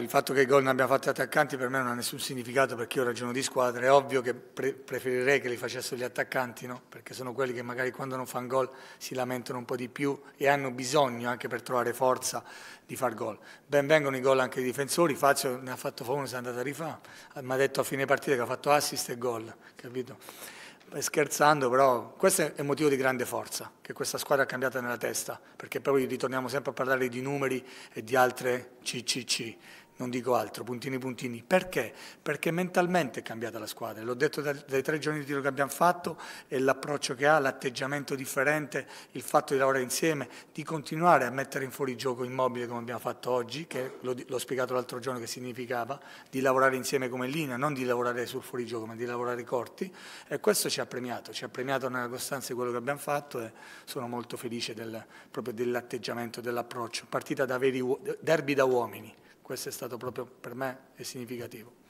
il fatto che i gol ne abbia fatti attaccanti per me non ha nessun significato perché io ragiono di squadra. È ovvio che pre preferirei che li facessero gli attaccanti, no? perché sono quelli che magari quando non fanno gol si lamentano un po' di più e hanno bisogno anche per trovare forza di far gol. Ben vengono i gol anche i difensori. Fazio ne ha fatto uno, si è andata a rifà. Mi ha detto a fine partita che ha fatto assist e gol, capito? scherzando, però questo è un motivo di grande forza che questa squadra ha cambiato nella testa, perché poi ritorniamo sempre a parlare di numeri e di altre CCC non dico altro, puntini puntini. Perché? Perché mentalmente è cambiata la squadra. L'ho detto dai, tre giorni di tiro che abbiamo fatto e l'approccio che ha, l'atteggiamento differente, il fatto di lavorare insieme, di continuare a mettere in fuori gioco immobile come abbiamo fatto oggi, che l'ho spiegato l'altro giorno che significava, di lavorare insieme come linea, non di lavorare sul fuori gioco, ma di lavorare corti. E questo ci ha premiato, ci ha premiato nella costanza di quello che abbiamo fatto e sono molto felice del, proprio dell'atteggiamento, dell'approccio. Partita da veri derby da uomini questo è stato proprio per me significativo.